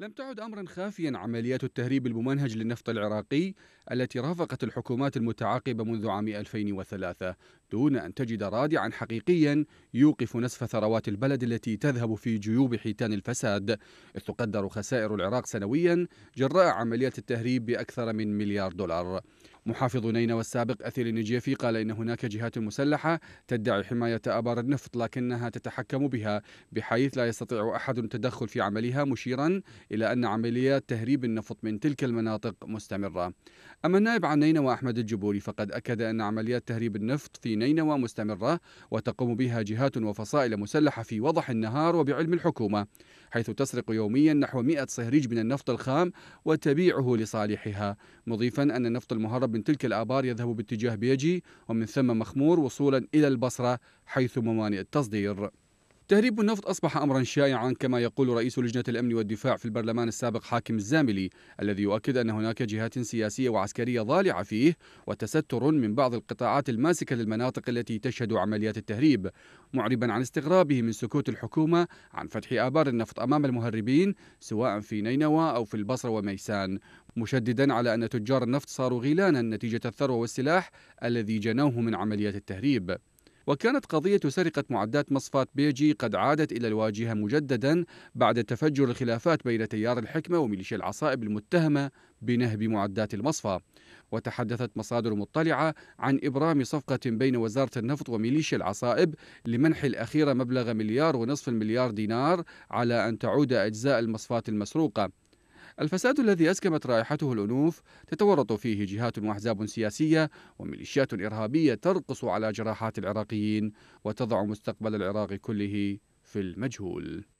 لم تعد امرا خافيا عمليات التهريب الممنهج للنفط العراقي التي رافقت الحكومات المتعاقبه منذ عام 2003 دون ان تجد رادعا حقيقيا يوقف نسف ثروات البلد التي تذهب في جيوب حيتان الفساد، اذ تقدر خسائر العراق سنويا جراء عمليات التهريب باكثر من مليار دولار. محافظ نينوى السابق أثير النجيفي قال إن هناك جهات مسلحة تدعي حماية آبار النفط لكنها تتحكم بها بحيث لا يستطيع أحد التدخل في عملها مشيرا إلى أن عمليات تهريب النفط من تلك المناطق مستمرة أما النائب عن نينوى أحمد الجبوري فقد أكد أن عمليات تهريب النفط في نينوى مستمرة وتقوم بها جهات وفصائل مسلحة في وضح النهار وبعلم الحكومة حيث تسرق يوميا نحو 100 صهريج من النفط الخام وتبيعه لصالحها مضيفا أن النفط المهرب من تلك الآبار يذهب باتجاه بيجي ومن ثم مخمور وصولا إلى البصرة حيث موانئ التصدير تهريب النفط أصبح أمرا شائعا كما يقول رئيس لجنة الأمن والدفاع في البرلمان السابق حاكم الزاملي الذي يؤكد أن هناك جهات سياسية وعسكرية ضالعة فيه وتستر من بعض القطاعات الماسكة للمناطق التي تشهد عمليات التهريب معربا عن استغرابه من سكوت الحكومة عن فتح آبار النفط أمام المهربين سواء في نينوى أو في البصرة وميسان مشددا على أن تجار النفط صاروا غيلانا نتيجة الثروة والسلاح الذي جنوه من عمليات التهريب وكانت قضية سرقة معدات مصفاة بيجي قد عادت إلى الواجهة مجددا بعد تفجر الخلافات بين تيار الحكمة وميليشيا العصائب المتهمة بنهب معدات المصفى وتحدثت مصادر مطلعة عن إبرام صفقة بين وزارة النفط وميليشيا العصائب لمنح الأخيرة مبلغ مليار ونصف المليار دينار على أن تعود أجزاء المصفاة المسروقة الفساد الذي أسكمت رائحته الأنوف تتورط فيه جهات وأحزاب سياسية وميليشيات إرهابية ترقص على جراحات العراقيين وتضع مستقبل العراق كله في المجهول